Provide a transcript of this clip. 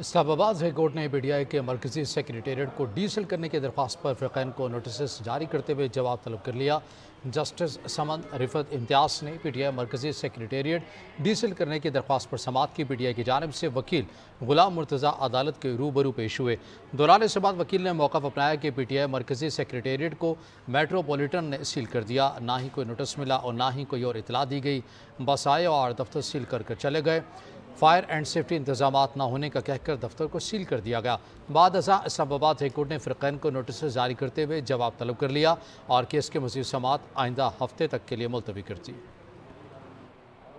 Islamabad high court ने P T I के मरकजी सेक्रटेट को डीसल करने की दरख्वास्त पर फ़िकैन को नोटिस जारी करते हुए जवाब तलब कर लिया जस्टिस समन रिफत इम्तियाज़ ने पी टी आई मरकजी सेक्रटेट डीसल करने की दरख्वास्त पर समात की पी टी आई की जानब से वकील गुलाम मुर्तज़ा अदालत के रूबरू पेश हुए दौरान इसके बाद वकील ने मौका अपनाया कि पी टी आई मरकजी सेक्रटेट को मेट्रोपोलिटन ने सील कर दिया ना ही कोई नोटिस मिला और ना ही कोई और इतला दी गई बस आए और दफ्तर सील कर कर चले गए फायर एंड सेफ्टी इंतजाम न होने का कहकर दफ्तर को सील कर दिया गया बाद अजा इस्लामाबाद हाईकोर्ट ने फ़िरकैन को नोटिस जारी करते हुए जवाब तलब कर लिया और केस के मजीद समात आइंदा हफ्ते तक के लिए मुलतवी कर दी